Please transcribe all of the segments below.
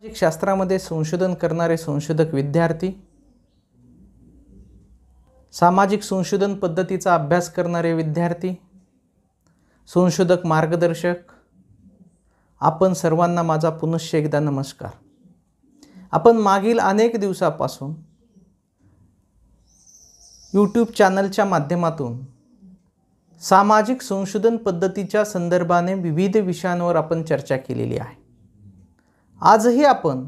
सामाजिक शास्त्रामध्ये संशोधन करणारे संशोधक विद्यार्थी सामाजिक संशोधन पद्धतीचा अभ्यास करणारे विद्यार्थी संशोधक मार्गदर्शक आपण सर्वांना माझा पुनश्च एकदा नमस्कार आपण मागील अनेक दिवसापासून यूट्यूब चॅनलच्या माध्यमातून सामाजिक संशोधन पद्धतीच्या संदर्भाने विविध विषयांवर आपण चर्चा केलेली आहे आजही आपण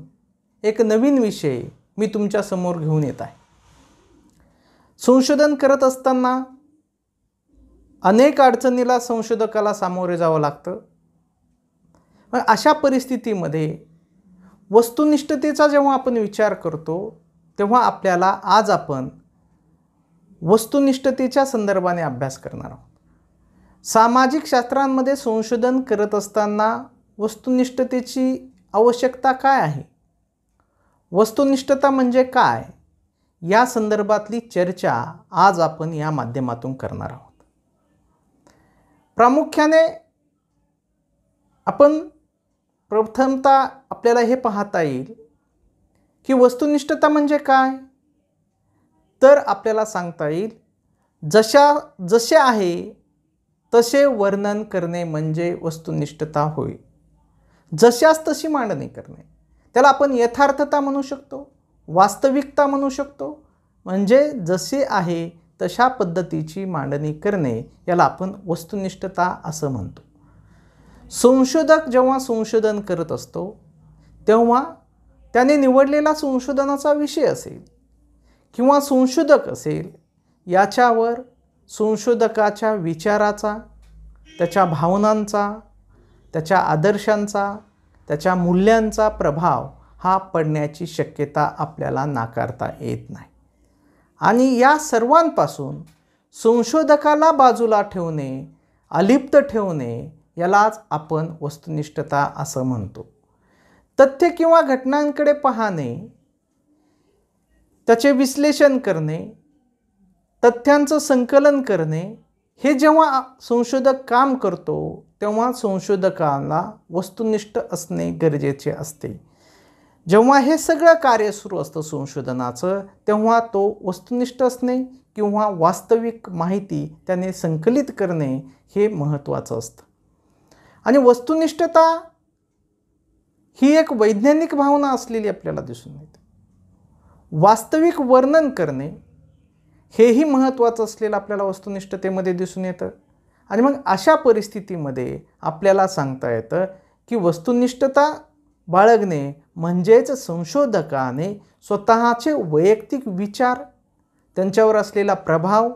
एक नवीन विषय मी तुमच्यासमोर घेऊन येत आहे संशोधन करत असताना अनेक अडचणीला संशोधकाला सामोरे जावं लागतं मग अशा परिस्थितीमध्ये वस्तुनिष्ठतेचा जेव्हा आपण विचार करतो तेव्हा आपल्याला आज आपण वस्तुनिष्ठतेच्या संदर्भाने अभ्यास करणार आहोत सामाजिक शास्त्रांमध्ये संशोधन करत असताना वस्तुनिष्ठतेची आवश्यकता काय आहे वस्तुनिष्ठता म्हणजे काय या संदर्भातली चर्चा आज आपण या माध्यमातून करणार आहोत प्रामुख्याने आपण प्रथमता आपल्याला हे पाहता येईल की वस्तुनिष्ठता म्हणजे काय तर आपल्याला सांगता येईल जशा जसे आहे तसे वर्णन करणे म्हणजे वस्तुनिष्ठता होईल जशास तशी मांडणी करणे त्याला आपण यथार्थता म्हणू शकतो वास्तविकता म्हणू शकतो म्हणजे जसे आहे तशा पद्धतीची मांडणी करणे याला आपण वस्तुनिष्ठता असं म्हणतो संशोधक जेव्हा संशोधन करत असतो तेव्हा त्याने निवडलेला संशोधनाचा विषय असेल किंवा संशोधक असेल याच्यावर संशोधकाच्या विचाराचा त्याच्या भावनांचा त्याच्या आदर्शांचा त्याच्या मूल्यांचा प्रभाव हा पडण्याची शक्यता आपल्याला नाकारता येत नाही आणि या सर्वांपासून संशोधकाला बाजूला ठेवणे अलिप्त ठेवणे यालाच आपण वस्तुनिष्ठता असं म्हणतो तथ्य किंवा घटनांकडे पाहणे त्याचे विश्लेषण करणे तथ्यांचं संकलन करणे हे जेव्हा संशोधक काम करतो तेव्हा संशोधकांना वस्तुनिष्ठ असणे गरजेचे असते जेव्हा हे सगळं कार्य सुरू असतं संशोधनाचं तेव्हा तो वस्तुनिष्ठ असणे किंवा वास्तविक माहिती त्याने संकलित करणे हे महत्त्वाचं असतं आणि वस्तुनिष्ठता ही एक वैज्ञानिक भावना असलेली आपल्याला दिसून येते वास्तविक वर्णन करणे हेही महत्त्वाचं असलेलं आपल्याला वस्तुनिष्ठतेमध्ये दिसून येतं आणि मग अशा परिस्थितीमध्ये आपल्याला सांगता येतं की वस्तुनिष्ठता बाळगणे म्हणजेच संशोधकाने स्वतःचे वैयक्तिक विचार त्यांच्यावर असलेला प्रभाव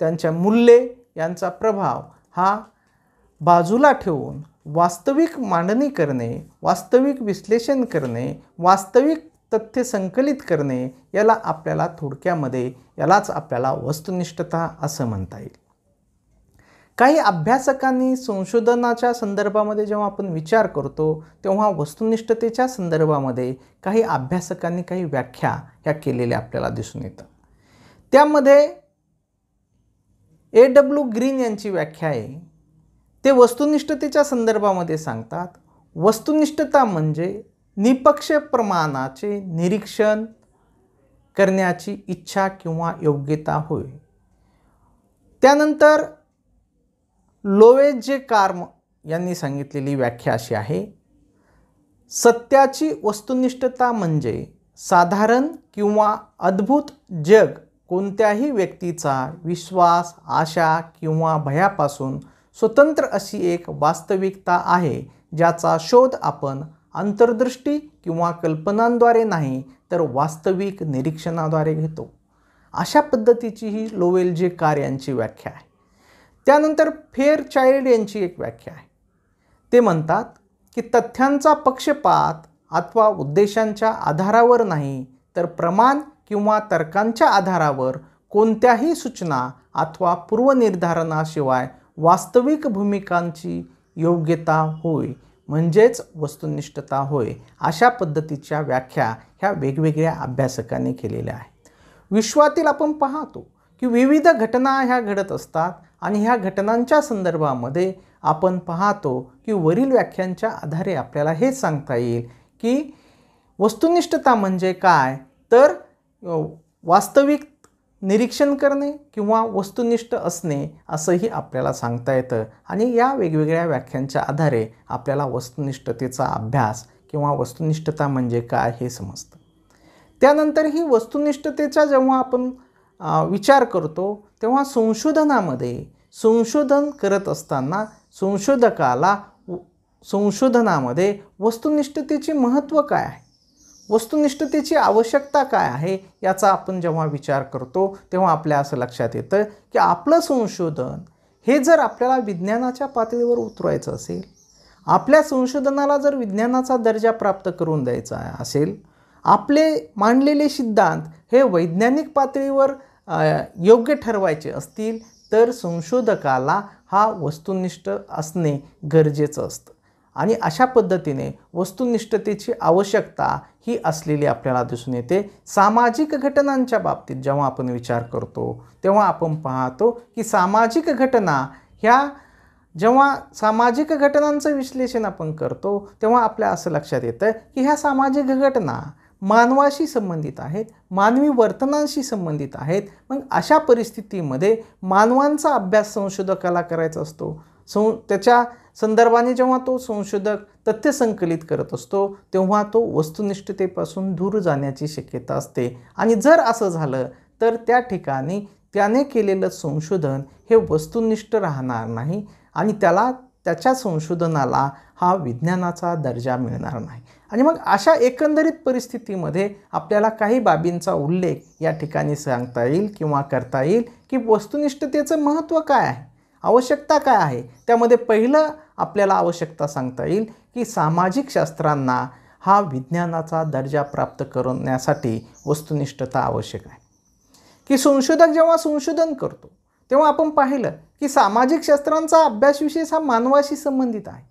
त्यांच्या मूल्ये यांचा प्रभाव हा बाजूला ठेवून वास्तविक मांडणी करणे वास्तविक विश्लेषण करणे वास्तविक तथ्य संकलित करणे याला आपल्याला थोडक्यामध्ये यालाच आपल्याला वस्तुनिष्ठता असं म्हणता येईल काही अभ्यासकांनी संशोधनाच्या संदर्भामध्ये जेव्हा आपण विचार करतो तेव्हा वस्तुनिष्ठतेच्या संदर्भामध्ये काही अभ्यासकांनी काही व्याख्या ह्या केलेल्या आपल्याला दिसून येतात त्यामध्ये ए डब्ल्यू ग्रीन यांची व्याख्या आहे ते वस्तुनिष्ठतेच्या संदर्भामध्ये सांगतात वस्तुनिष्ठता म्हणजे निपक्ष प्रमाणाचे निरीक्षण करण्याची इच्छा किंवा योग्यता होय त्यानंतर जे कार्म यांनी सांगितलेली व्याख्या अशी आहे सत्याची वस्तुनिष्ठता म्हणजे साधारण किंवा अद्भुत जग कोणत्याही व्यक्तीचा विश्वास आशा किंवा भयापासून स्वतंत्र अशी एक वास्तविकता आहे ज्याचा शोध आपण अंतर्दृष्टी किंवा कल्पनांद्वारे नाही तर वास्तविक निरीक्षणाद्वारे घेतो अशा पद्धतीची ही लोवेलजे कार यांची व्याख्या आहे त्यानंतर फेअर चाइल्ड यांची एक व्याख्या आहे ते म्हणतात की तथ्यांचा पक्षपात अथवा उद्देशांच्या आधारावर नाही तर प्रमाण किंवा तर्कांच्या आधारावर कोणत्याही सूचना अथवा पूर्वनिर्धारणाशिवाय वास्तविक भूमिकांची योग्यता होय म्हणजेच वस्तुनिष्ठता होय अशा पद्धतीच्या व्याख्या ह्या वेगवेगळ्या अभ्यासकांनी केलेल्या आहेत विश्वातील आपण पाहतो की विविध घटना ह्या घडत असतात आणि ह्या घटनांच्या संदर्भामध्ये आपण पाहतो की वरील व्याख्यांच्या आधारे आपल्याला हे सांगता येईल की वस्तुनिष्ठता म्हणजे काय तर वास्तविक निरीक्षण करणे किंवा वस्तुनिष्ठ असणे असंही आपल्याला सांगता येतं आणि या वेगवेगळ्या व्याख्यांच्या आधारे आपल्याला वस्तुनिष्ठतेचा अभ्यास किंवा वस्तुनिष्ठता म्हणजे काय हे समजतं त्यानंतर ही वस्तुनिष्ठतेचा जेव्हा आपण विचार करतो तेव्हा संशोधनामध्ये संशोधन करत असताना संशोधकाला संशोधनामध्ये वस्तुनिष्ठतेचे महत्त्व काय आहे वस्तुनिष्ठतेची आवश्यकता काय आहे याचा आपण जेव्हा विचार करतो तेव्हा आपल्या असं लक्षात येतं की आपलं संशोधन हे जर आपल्याला विज्ञानाच्या पातळीवर उतरवायचं असेल आपल्या संशोधनाला जर विज्ञानाचा दर्जा प्राप्त करून द्यायचा असेल आपले मांडलेले सिद्धांत हे वैज्ञानिक पातळीवर योग्य ठरवायचे असतील तर संशोधकाला हा वस्तुनिष्ठ असणे गरजेचं असतं आणि अशा पद्धतीने वस्तुनिष्ठतेची आवश्यकता ही असलेली आपल्याला दिसून येते सामाजिक घटनांच्या बाबतीत जेव्हा आपण विचार करतो तेव्हा आपण पाहतो की सामाजिक घटना ह्या जेव्हा सामाजिक घटनांचं विश्लेषण आपण करतो तेव्हा आपल्या असं लक्षात येतं की ह्या सामाजिक घटना मानवाशी संबंधित आहेत मानवी वर्तनांशी संबंधित आहेत मग अशा परिस्थितीमध्ये मानवांचा अभ्यास संशोधकाला करायचा असतो सं त्याच्या संदर्भाने जेव्हा तो संशोधक तथ्य संकलित करत असतो तेव्हा तो वस्तुनिष्ठतेपासून दूर जाण्याची शक्यता असते आणि जर असं झालं तर त्या ठिकाणी त्याने केलेलं संशोधन हे वस्तुनिष्ठ राहणार नाही आणि त्याला त्याच्या संशोधनाला हा विज्ञानाचा दर्जा मिळणार नाही आणि मग अशा एकंदरीत परिस्थितीमध्ये आपल्याला काही बाबींचा उल्लेख या ठिकाणी सांगता येईल किंवा करता येईल की वस्तुनिष्ठतेचं महत्त्व काय आहे आवश्यकता काय आहे त्यामध्ये पहिलं आपल्याला आवश्यकता सांगता येईल की सामाजिक शास्त्रांना हा विज्ञानाचा दर्जा प्राप्त करण्यासाठी वस्तुनिष्ठता आवश्यक आहे की संशोधक जेव्हा संशोधन करतो तेव्हा आपण पाहिलं की सामाजिक शास्त्रांचा अभ्यास विषय हा मानवाशी संबंधित आहे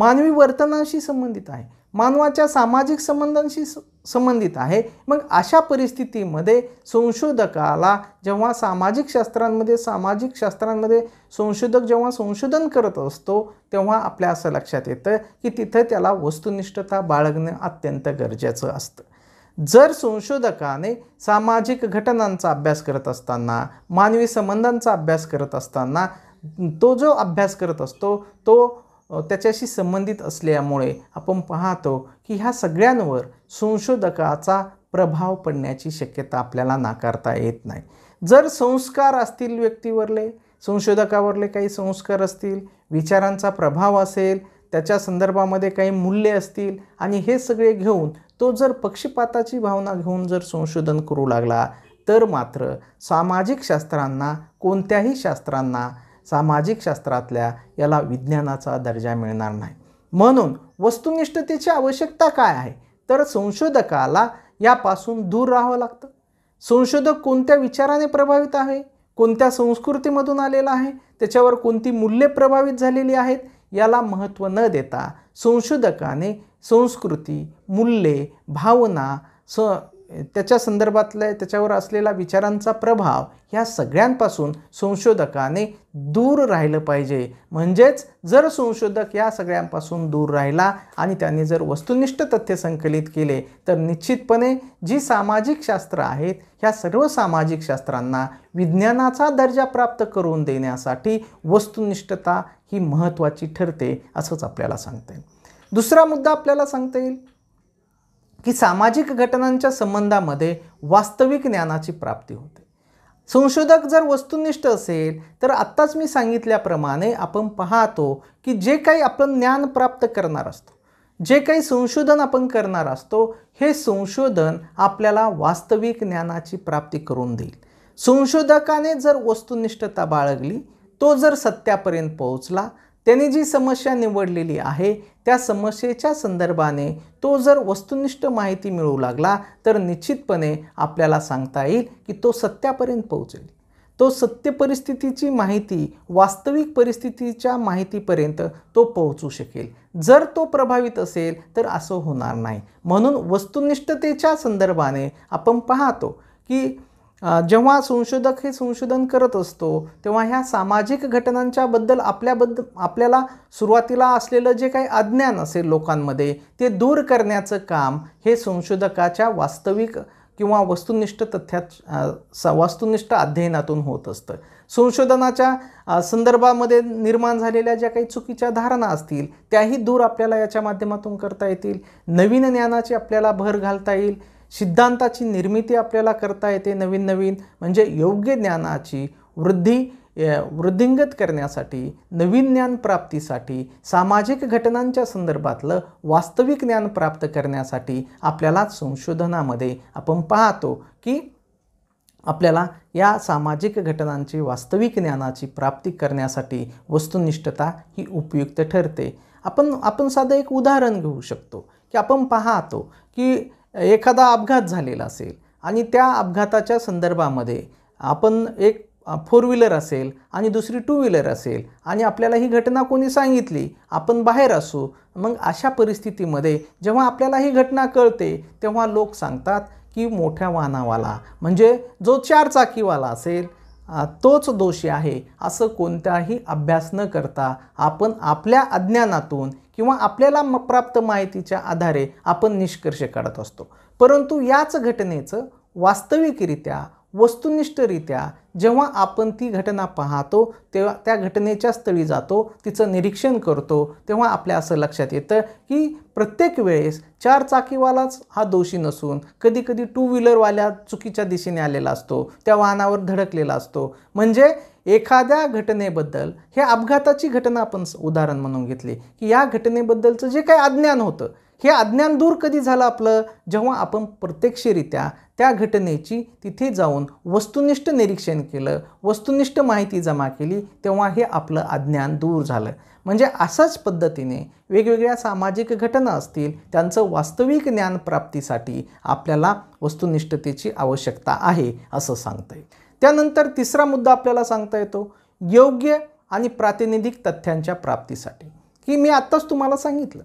मानवी वर्तनाशी संबंधित आहे मानवाच्या सामाजिक संबंधांशी संबंधित आहे मग अशा परिस्थितीमध्ये संशोधकाला जेव्हा सामाजिक शास्त्रांमध्ये सामाजिक शास्त्रांमध्ये संशोधक जेव्हा संशोधन करत असतो तेव्हा आपल्या असं लक्षात येतं की तिथं त्याला वस्तुनिष्ठता बाळगणं अत्यंत गरजेचं असतं जर संशोधकाने सामाजिक घटनांचा अभ्यास करत असताना मानवी संबंधांचा अभ्यास करत असताना तो जो अभ्यास करत असतो तो त्याच्याशी संबंधित असल्यामुळे आपण पाहतो की ह्या सगळ्यांवर संशोधकाचा प्रभाव पडण्याची शक्यता आपल्याला नाकारता येत नाही जर संस्कार असतील व्यक्तीवरले संशोधकावरले काही संस्कार असतील विचारांचा प्रभाव असेल त्याच्या संदर्भामध्ये काही मूल्ये असतील आणि हे सगळे घेऊन तो जर पक्षपाताची भावना घेऊन जर संशोधन करू लागला तर मात्र सामाजिक शास्त्रांना कोणत्याही शास्त्रांना सामाजिक शास्त्रातल्या याला विज्ञानाचा दर्जा मिळणार नाही म्हणून वस्तुनिष्ठतेची आवश्यकता काय आहे तर संशोधकाला यापासून दूर राहावं लागतं संशोधक कोणत्या विचाराने प्रभावित आहे कोणत्या संस्कृतीमधून आलेला आहे त्याच्यावर कोणती मूल्ये प्रभावित झालेली आहेत याला महत्त्व न देता संशोधकाने संस्कृती मूल्ये भावना स त्याच्या संदर्भातल्या त्याच्यावर असलेला विचारांचा प्रभाव ह्या सगळ्यांपासून संशोधकाने दूर राहिलं पाहिजे म्हणजेच जर संशोधक या सगळ्यांपासून दूर राहिला आणि त्याने जर वस्तुनिष्ठ तथ्य संकलित केले तर निश्चितपणे जी सामाजिक शास्त्र आहेत ह्या सर्व सामाजिक शास्त्रांना विज्ञानाचा दर्जा प्राप्त करून देण्यासाठी वस्तुनिष्ठता ही महत्त्वाची ठरते असंच आपल्याला सांगता दुसरा मुद्दा आपल्याला सांगता येईल की सामाजिक घटनांच्या संबंधामध्ये वास्तविक ज्ञानाची प्राप्ती होते संशोधक जर वस्तुनिष्ठ असेल तर आत्ताच मी सांगितल्याप्रमाणे आपण पाहतो की जे काही आपण ज्ञान प्राप्त करणार असतो जे काही संशोधन आपण करणार असतो हे संशोधन आपल्याला वास्तविक ज्ञानाची प्राप्ती करून देईल संशोधकाने जर वस्तुनिष्ठता बाळगली तो जर सत्यापर्यंत पोहोचला त्यांनी जी समस्या निवडलेली आहे त्या समस्येच्या संदर्भाने तो जर वस्तुनिष्ठ माहिती मिळू लागला तर निश्चितपणे आपल्याला सांगता येईल की तो सत्यापर्यंत पोहोचेल तो सत्य परिस्थितीची माहिती वास्तविक परिस्थितीच्या माहितीपर्यंत तो पोहोचू शकेल जर तो प्रभावित असेल तर असं होणार नाही म्हणून वस्तुनिष्ठतेच्या संदर्भाने आपण पाहतो की जेव्हा संशोधक हे संशोधन करत असतो तेव्हा ह्या सामाजिक घटनांच्याबद्दल आपल्याबद्दल आपल्याला सुरुवातीला असलेलं जे काही अज्ञान असेल लोकांमध्ये ते दूर करण्याचं काम हे संशोधकाच्या वास्तविक किंवा वस्तुनिष्ठ तथ्यात वास्तुनिष्ठ अध्ययनातून होत असतं संशोधनाच्या संदर्भामध्ये निर्माण झालेल्या ज्या काही चुकीच्या धारणा असतील त्याही दूर आपल्याला याच्या माध्यमातून करता येतील नवीन ज्ञानाची आपल्याला भर घालता येईल सिद्धांताची निर्मिती आपल्याला करता येते नवीन नवीन म्हणजे योग्य ज्ञानाची वृद्धी वृद्धिंगत करण्यासाठी नवीन ज्ञान प्राप्तीसाठी सामाजिक घटनांच्या संदर्भातलं वास्तविक ज्ञान प्राप्त करण्यासाठी आपल्याला संशोधनामध्ये आपण पाहतो की आपल्याला या सामाजिक घटनांची वास्तविक ज्ञानाची प्राप्ती करण्यासाठी वस्तुनिष्ठता ही उपयुक्त ठरते आपण आपण साधं एक उदाहरण घेऊ शकतो की आपण पाहतो की एखादा अपघात झालेला असेल आणि त्या अपघाताच्या संदर्भामध्ये आपण एक फोर व्हीलर असेल आणि दुसरी टू व्हीलर असेल आणि आपल्याला ही घटना कोणी सांगितली आपण बाहेर असू मग अशा परिस्थितीमध्ये जेव्हा आपल्याला ही घटना कळते तेव्हा लोक सांगतात की मोठ्या वाहनावाला म्हणजे जो चारचाकीवाला असेल तोच दोषी आहे असं कोणताही अभ्यास न करता आपण आपल्या अज्ञानातून किंवा आपल्याला प्राप्त माहितीच्या आधारे आपण निष्कर्ष काढत असतो परंतु याच घटनेचं वास्तविकरित्या वस्तुनिष्ठरित्या जेव्हा आपण ती घटना पाहतो तेव्हा त्या घटनेच्या स्थळी जातो तिचं निरीक्षण करतो तेव्हा आपल्या असं लक्षात येतं की प्रत्येक वेळेस चार चाकीवालाच हा दोषी नसून कधीकधी टू व्हीलरवाल्या चुकीच्या दिशेने आलेला असतो त्या वाहनावर धडकलेला असतो म्हणजे एखाद्या घटनेबद्दल हे अपघाताची घटना आपण उदाहरण म्हणून घेतली की या घटनेबद्दलचं जे काही अज्ञान होतं हे अज्ञान दूर कधी झालं आपलं जेव्हा आपण प्रत्यक्षरित्या त्या घटनेची तिथे जाऊन वस्तुनिष्ठ निरीक्षण केलं वस्तुनिष्ठ माहिती जमा केली तेव्हा हे आपलं अज्ञान दूर झालं म्हणजे अशाच पद्धतीने वेगवेगळ्या सामाजिक घटना असतील त्यांचं वास्तविक ज्ञान प्राप्तीसाठी आपल्याला वस्तुनिष्ठतेची आवश्यकता आहे असं सांगता येईल त्यानंतर तिसरा मुद्दा आपल्याला सांगता येतो योग्य आणि प्रातिनिधिक तथ्यांच्या प्राप्तीसाठी की मी आत्ताच तुम्हाला सांगितलं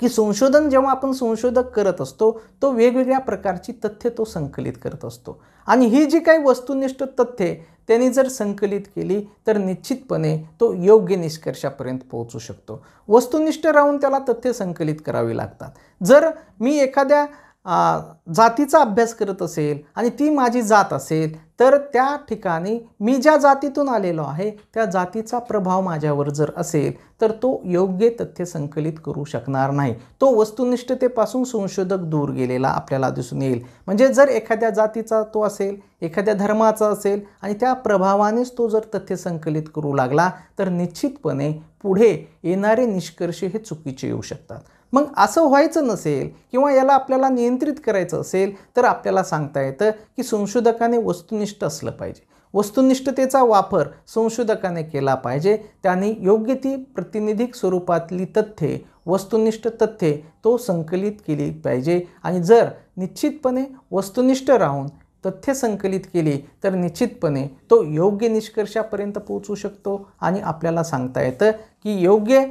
की संशोधन जेव्हा आपण संशोधक करत असतो तो वेगवेगळ्या प्रकारची तथ्य तो संकलित करत असतो आणि ही जी काही वस्तुनिष्ठ तथ्ये त्यांनी जर संकलित केली तर निश्चितपणे तो योग्य निष्कर्षापर्यंत पोहोचू शकतो वस्तुनिष्ठ राहून त्याला तथ्य संकलित करावी लागतात जर मी एखाद्या जातीचा अभ्यास करत असेल आणि ती माझी जात असेल तर त्या ठिकाणी मी ज्या जातीतून आलेलो आहे त्या जातीचा प्रभाव माझ्यावर जर असेल तर तो योग्य तथ्य संकलित करू शकणार नाही तो वस्तुनिष्ठतेपासून संशोधक दूर गेलेला आपल्याला दिसून येईल म्हणजे जर एखाद्या जातीचा तो असेल एखाद्या धर्माचा असेल आणि त्या प्रभावानेच तो जर तथ्य संकलित करू लागला तर निश्चितपणे पुढे येणारे निष्कर्ष हे चुकीचे येऊ शकतात मग असं व्हायचं नसेल किंवा याला आपल्याला नियंत्रित करायचं असेल तर आपल्याला सांगता येतं की संशोधकाने वस्तुनिष्ठ असलं पाहिजे वस्तुनिष्ठतेचा वापर संशोधकाने केला पाहिजे त्याने योग्य ती प्रतिनिधिक स्वरूपातली तथ्ये वस्तुनिष्ठ तथ्ये तो संकलित केली पाहिजे आणि जर निश्चितपणे वस्तुनिष्ठ राहून तथ्य संकलित केली तर निश्चितपणे तो योग्य निष्कर्षापर्यंत पोहोचू शकतो आणि आपल्याला सांगता येतं की योग्य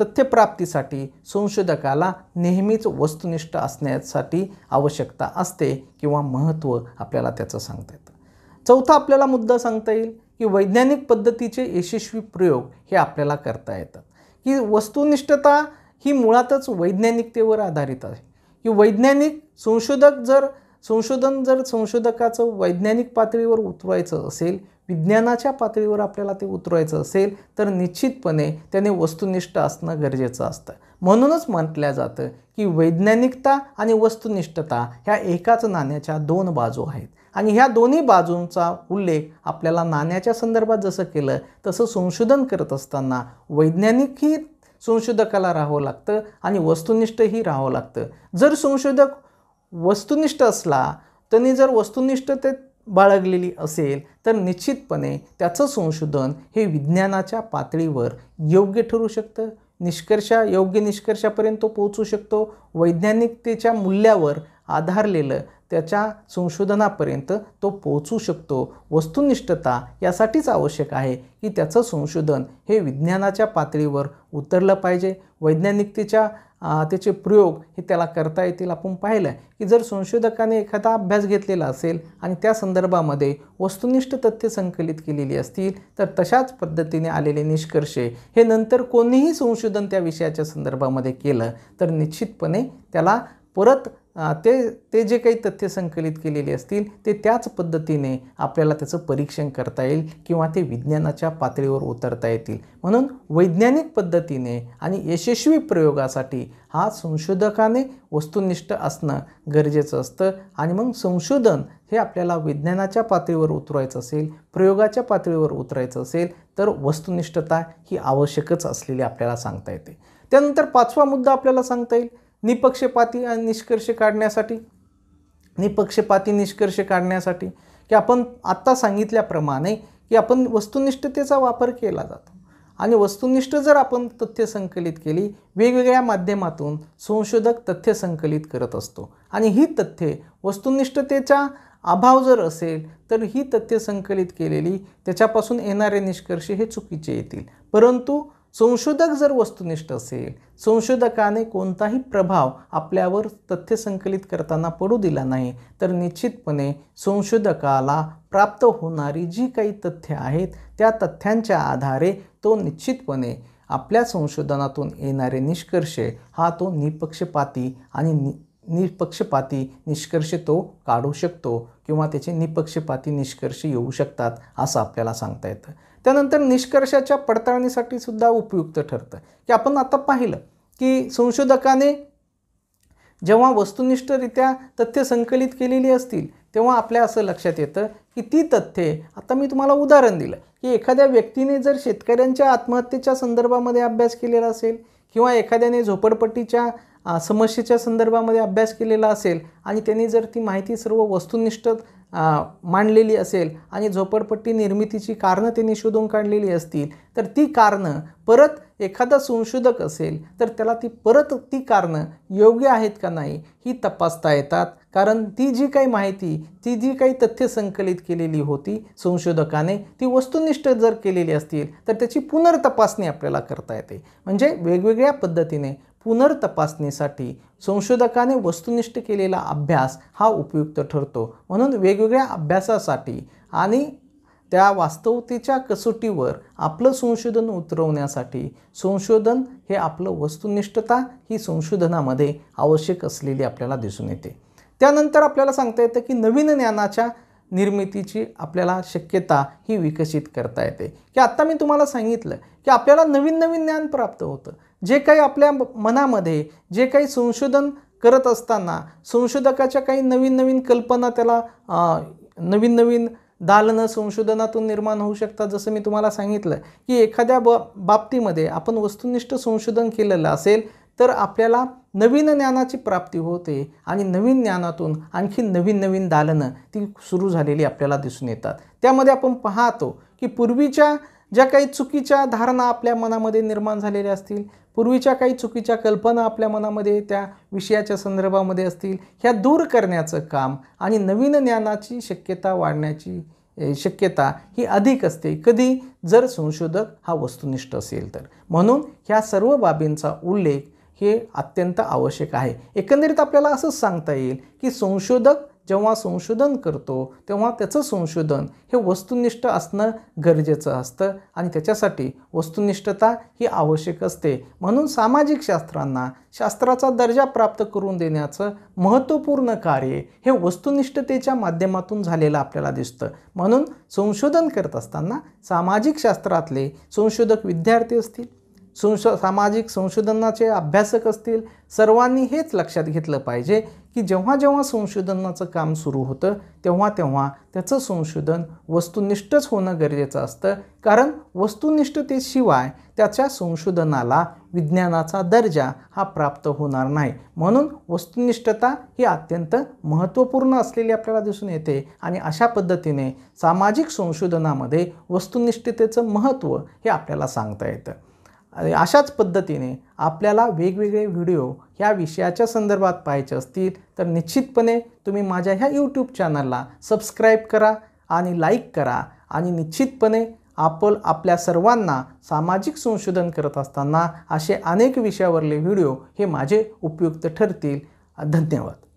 तथ्यप्राप्तीसाठी संशोधकाला नेहमीच वस्तुनिष्ठ असण्यासाठी आवश्यकता असते किंवा महत्त्व आपल्याला त्याचं सांगता येतं चौथा आपल्याला मुद्दा सांगता येईल की वैज्ञानिक पद्धतीचे यशस्वी प्रयोग हे आपल्याला करता येतात की वस्तुनिष्ठता ही मुळातच वैज्ञानिकतेवर आधारित आहे की वैज्ञानिक संशोधक जर संशोधन जर संशोधकाचं वैज्ञानिक पातळीवर उतरवायचं असेल विज्ञानाच्या पातळीवर आपल्याला ते उतरवायचं असेल तर निश्चितपणे त्याने वस्तुनिष्ठ असणं गरजेचं असतं म्हणूनच म्हटलं जातं की वैज्ञानिकता आणि वस्तुनिष्ठता ह्या एकाच नाण्याच्या दोन बाजू आहेत आणि ह्या दोन्ही बाजूंचा उल्लेख आपल्याला नाण्याच्या संदर्भात जसं केलं तसं संशोधन करत असताना वैज्ञानिकही संशोधकाला राहावं लागतं आणि वस्तुनिष्ठही राहावं लागतं जर संशोधक वस्तुनिष्ठ असला त्यांनी जर वस्तुनिष्ठ ते बाळगलेली असेल तर निश्चितपणे त्याचं संशोधन हे विज्ञानाच्या पातळीवर योग्य ठरू शकतं निष्कर्षा योग्य निष्कर्षापर्यंत तो पोहोचू शकतो वैज्ञानिकतेच्या मूल्यावर आधारलेलं त्याच्या संशोधनापर्यंत तो पोहोचू शकतो वस्तुनिष्ठता यासाठीच आवश्यक आहे की त्याचं संशोधन हे विज्ञानाच्या पातळीवर उतरलं पाहिजे वैज्ञानिकतेच्या त्याचे प्रयोग हे त्याला करता येतील आपण पाहिलं की जर संशोधकाने एखादा अभ्यास घेतलेला असेल आणि त्या संदर्भामध्ये वस्तुनिष्ठ तथ्य संकलित केलेली असतील तर तशाच पद्धतीने आलेले निष्कर्ष हे नंतर कोणीही संशोधन त्या विषयाच्या संदर्भामध्ये केलं तर निश्चितपणे त्याला परत ते ते जे काही तथ्य संकलित केलेले असतील ते त्याच पद्धतीने आपल्याला त्याचं परीक्षण करता येईल किंवा ते विज्ञानाच्या पातळीवर उतरता येतील म्हणून वैज्ञानिक पद्धतीने आणि यशस्वी प्रयोगासाठी हा संशोधकाने वस्तुनिष्ठ असणं गरजेचं असतं आणि मग संशोधन हे आपल्याला विज्ञानाच्या पातळीवर उतरायचं असेल प्रयोगाच्या पातळीवर उतरायचं असेल तर वस्तुनिष्ठता ही आवश्यकच असलेली आपल्याला सांगता येते त्यानंतर पाचवा मुद्दा आपल्याला सांगता येईल निपक्षपाती आणि निष्कर्ष काढण्यासाठी निपक्षपाती निष्कर्ष काढण्यासाठी की आपण आत्ता सांगितल्याप्रमाणे की आपण वस्तुनिष्ठतेचा वापर केला जातो आणि वस्तुनिष्ठ जर आपण तथ्य संकलित केली वेगवेगळ्या माध्यमातून संशोधक तथ्य संकलित करत असतो आणि ही तथ्ये वस्तुनिष्ठतेचा अभाव जर असेल तर ही तथ्य संकलित केलेली त्याच्यापासून येणारे निष्कर्ष हे चुकीचे येतील परंतु संशोधक जर वस्तुनिष्ठ असेल संशोधकाने कोणताही प्रभाव आपल्यावर तथ्य संकलित करताना पडू दिला नाही तर निश्चितपणे संशोधकाला प्राप्त होणारी जी काही तथ्य आहेत त्या तथ्यांच्या आधारे तो निश्चितपणे आपल्या संशोधनातून येणारे निष्कर्ष हा तो निपक्षपाती आणि नि निपक्षपाती निष्कर्ष तो काढू शकतो किंवा त्याचे निपक्षपाती निष्कर्ष येऊ शकतात असं आपल्याला सांगता येतं त्यानंतर निष्कर्षाच्या पडताळणीसाठी सुद्धा उपयुक्त ठरतं की आपण आता पाहिलं की संशोधकाने जेव्हा वस्तुनिष्ठरित्या तथ्य संकलित केलेली असतील तेव्हा आपल्या असं लक्षात येतं की ती तथ्ये आता मी तुम्हाला उदाहरण दिलं की एखाद्या व्यक्तीने जर शेतकऱ्यांच्या आत्महत्येच्या संदर्भामध्ये अभ्यास केलेला असेल किंवा एखाद्याने झोपडपट्टीच्या समस्येच्या संदर्भामध्ये अभ्यास केलेला असेल आणि त्यांनी जर ती माहिती सर्व वस्तुनिष्ठ मांडलेली असेल आणि झोपडपट्टी निर्मितीची कारणं त्यांनी शोधून काढलेली असतील तर ती कारणं परत एखादा संशोधक असेल तर त्याला ती परत ती कारणं योग्य आहेत का नाही ही तपासता येतात कारण ती जी काही माहिती ती जी काही तथ्य संकलित केलेली होती संशोधकाने ती वस्तुनिष्ठ जर केलेली असतील तर त्याची पुनर्तपासणी आपल्याला करता येते म्हणजे वेगवेगळ्या पद्धतीने पुनर्तपासणीसाठी संशोधकाने वस्तुनिष्ठ केलेला अभ्यास हा उपयुक्त ठरतो म्हणून वेगवेगळ्या अभ्यासासाठी आणि त्या वास्तवतेच्या कसोटीवर आपलं संशोधन उतरवण्यासाठी संशोधन हे आपलं वस्तुनिष्ठता ही संशोधनामध्ये आवश्यक असलेली आपल्याला दिसून येते त्यानंतर आपल्याला सांगता येतं की नवीन ज्ञानाच्या निर्मितीची आपल्याला शक्यता ही विकसित करता येते की आत्ता मी तुम्हाला सांगितलं की आपल्याला नवीन नवीन ज्ञान प्राप्त होतं जे काही आपल्या मनामध्ये जे काही संशोधन करत असताना संशोधकाच्या काही नवीन नवीन कल्पना त्याला नवीन नवीन दालनं संशोधनातून निर्माण होऊ शकतात जसं मी तुम्हाला सांगितलं की एखाद्या ब बाबतीमध्ये आपण वस्तुनिष्ठ संशोधन केलेलं असेल तर आपल्याला नवीन ज्ञानाची प्राप्ती होते आणि नवीन ज्ञानातून आणखी नवीन नवीन दालनं ती सुरू झालेली आपल्याला दिसून येतात त्यामध्ये आपण पाहतो की पूर्वीच्या ज्या काही चुकीच्या धारणा आपल्या मनामध्ये निर्माण झालेल्या असतील पूर्वीच्या काही चुकीच्या कल्पना आपल्या मनामध्ये त्या विषयाच्या संदर्भामध्ये असतील ह्या दूर करण्याचं काम आणि नवीन ज्ञानाची शक्यता वाढण्याची शक्यता ही अधिक असते कधी जर संशोधक हा वस्तुनिष्ठ असेल तर म्हणून ह्या सर्व बाबींचा उल्लेख हे अत्यंत आवश्यक आहे एकंदरीत आपल्याला असंच सांगता येईल की संशोधक जेव्हा संशोधन करतो तेव्हा त्याचं संशोधन हे वस्तुनिष्ठ असणं गरजेचं असतं आणि त्याच्यासाठी वस्तुनिष्ठता ही आवश्यक असते म्हणून सामाजिक शास्त्रांना शास्त्राचा दर्जा प्राप्त करून देण्याचं महत्त्वपूर्ण कार्य हे वस्तुनिष्ठतेच्या माध्यमातून झालेलं आपल्याला दिसतं म्हणून संशोधन करत असताना सामाजिक शास्त्रातले संशोधक विद्यार्थी असतील संश सामाजिक संशोधनाचे अभ्यासक असतील सर्वांनी हेच लक्षात घेतलं पाहिजे की जेव्हा जेव्हा संशोधनाचं काम सुरू होतं तेव्हा तेव्हा त्याचं संशोधन वस्तुनिष्ठच होणं गरजेचं असतं कारण वस्तुनिष्ठतेशिवाय त्याच्या संशोधनाला विज्ञानाचा दर्जा हा प्राप्त होणार नाही म्हणून वस्तुनिष्ठता ही अत्यंत महत्त्वपूर्ण असलेली आपल्याला दिसून येते आणि अशा पद्धतीने सामाजिक संशोधनामध्ये वस्तुनिष्ठतेचं महत्त्व हे आपल्याला सांगता येतं अशाच पद्धतीने आपल्याला वेगवेगळे व्हिडिओ ह्या विषयाच्या संदर्भात पाहायचे असतील तर निश्चितपणे तुम्ही माझ्या ह्या यूट्यूब चॅनलला सबस्क्राईब करा आणि लाईक करा आणि निश्चितपणे आपण आपल्या सर्वांना सामाजिक संशोधन करत असताना असे अनेक विषयावरले व्हिडिओ हे माझे उपयुक्त ठरतील धन्यवाद